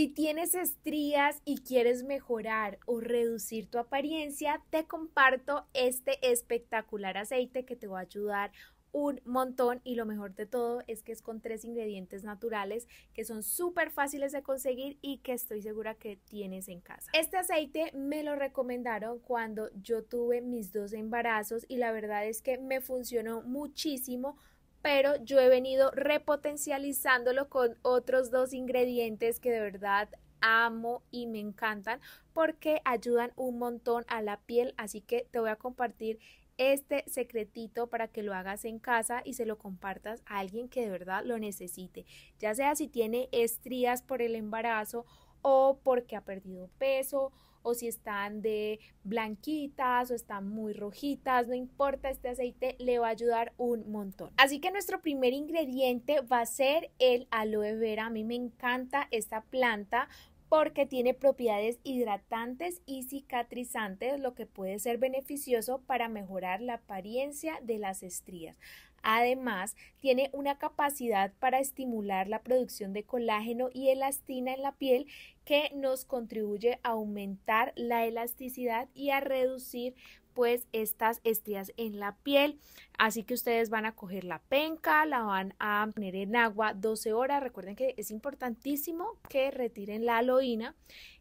Si tienes estrías y quieres mejorar o reducir tu apariencia, te comparto este espectacular aceite que te va a ayudar un montón y lo mejor de todo es que es con tres ingredientes naturales que son súper fáciles de conseguir y que estoy segura que tienes en casa. Este aceite me lo recomendaron cuando yo tuve mis dos embarazos y la verdad es que me funcionó muchísimo pero yo he venido repotencializándolo con otros dos ingredientes que de verdad amo y me encantan porque ayudan un montón a la piel, así que te voy a compartir este secretito para que lo hagas en casa y se lo compartas a alguien que de verdad lo necesite, ya sea si tiene estrías por el embarazo o porque ha perdido peso o si están de blanquitas o están muy rojitas, no importa, este aceite le va a ayudar un montón. Así que nuestro primer ingrediente va a ser el aloe vera. A mí me encanta esta planta porque tiene propiedades hidratantes y cicatrizantes, lo que puede ser beneficioso para mejorar la apariencia de las estrías. Además, tiene una capacidad para estimular la producción de colágeno y elastina en la piel que nos contribuye a aumentar la elasticidad y a reducir pues estas estrías en la piel. Así que ustedes van a coger la penca, la van a poner en agua 12 horas. Recuerden que es importantísimo que retiren la aloína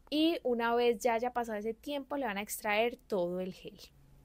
y una vez ya haya pasado ese tiempo le van a extraer todo el gel.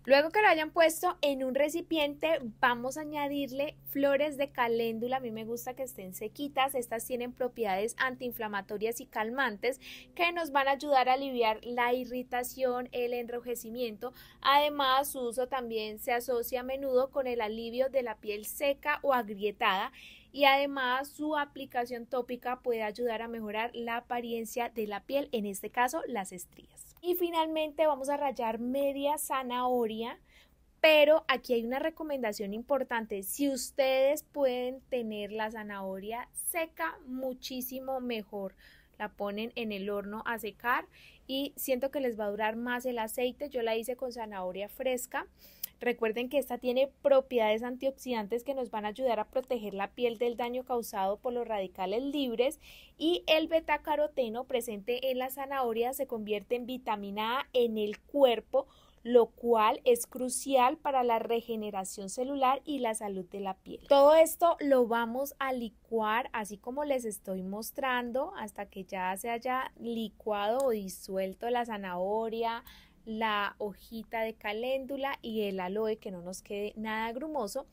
Luego que lo hayan puesto en un recipiente, vamos a añadirle flores de caléndula. A mí me gusta que estén sequitas. Estas tienen propiedades antiinflamatorias y calmantes que nos van a ayudar a aliviar la irritación, el enrojecimiento. Además, su uso también se asocia a menudo con el alivio de la piel seca o agrietada y además su aplicación tópica puede ayudar a mejorar la apariencia de la piel, en este caso las estrías. Y finalmente vamos a rayar media zanahoria, pero aquí hay una recomendación importante. Si ustedes pueden tener la zanahoria seca, muchísimo mejor la ponen en el horno a secar y siento que les va a durar más el aceite. Yo la hice con zanahoria fresca. Recuerden que esta tiene propiedades antioxidantes que nos van a ayudar a proteger la piel del daño causado por los radicales libres y el betacaroteno presente en la zanahoria se convierte en vitamina A en el cuerpo lo cual es crucial para la regeneración celular y la salud de la piel. Todo esto lo vamos a licuar así como les estoy mostrando hasta que ya se haya licuado o disuelto la zanahoria, la hojita de caléndula y el aloe que no nos quede nada grumoso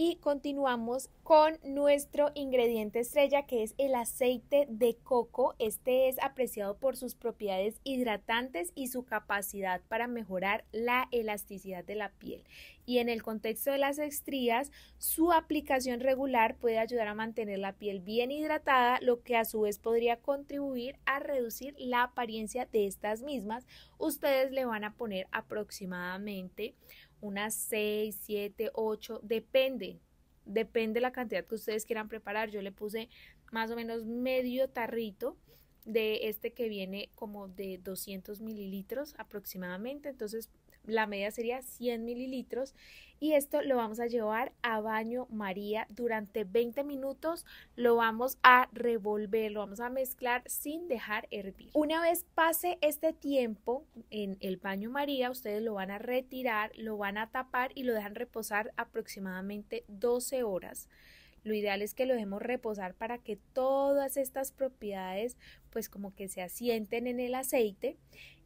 y continuamos con nuestro ingrediente estrella que es el aceite de coco. Este es apreciado por sus propiedades hidratantes y su capacidad para mejorar la elasticidad de la piel. Y en el contexto de las estrías, su aplicación regular puede ayudar a mantener la piel bien hidratada, lo que a su vez podría contribuir a reducir la apariencia de estas mismas. Ustedes le van a poner aproximadamente unas 6, 7, 8, depende, depende la cantidad que ustedes quieran preparar. Yo le puse más o menos medio tarrito de este que viene como de 200 mililitros aproximadamente, entonces la media sería 100 mililitros y esto lo vamos a llevar a baño María durante 20 minutos, lo vamos a revolver, lo vamos a mezclar sin dejar hervir. Una vez pase este tiempo en el baño María, ustedes lo van a retirar, lo van a tapar y lo dejan reposar aproximadamente 12 horas. Lo ideal es que lo dejemos reposar para que todas estas propiedades pues como que se asienten en el aceite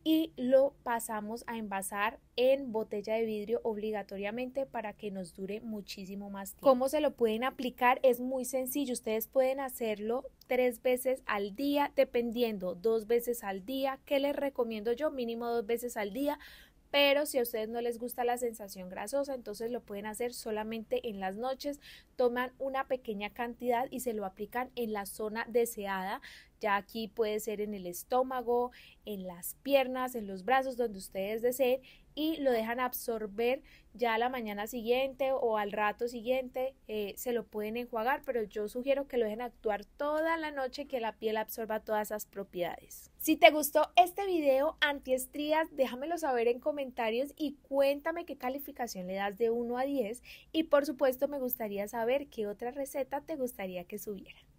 y lo pasamos a envasar en botella de vidrio obligatoriamente para que nos dure muchísimo más tiempo. ¿Cómo se lo pueden aplicar? Es muy sencillo. Ustedes pueden hacerlo tres veces al día, dependiendo, dos veces al día. ¿Qué les recomiendo yo? Mínimo dos veces al día pero si a ustedes no les gusta la sensación grasosa, entonces lo pueden hacer solamente en las noches, toman una pequeña cantidad y se lo aplican en la zona deseada ya aquí puede ser en el estómago, en las piernas, en los brazos, donde ustedes deseen y lo dejan absorber ya a la mañana siguiente o al rato siguiente. Eh, se lo pueden enjuagar, pero yo sugiero que lo dejen actuar toda la noche, que la piel absorba todas esas propiedades. Si te gustó este video antiestrías, déjamelo saber en comentarios y cuéntame qué calificación le das de 1 a 10. Y por supuesto me gustaría saber qué otra receta te gustaría que subiera.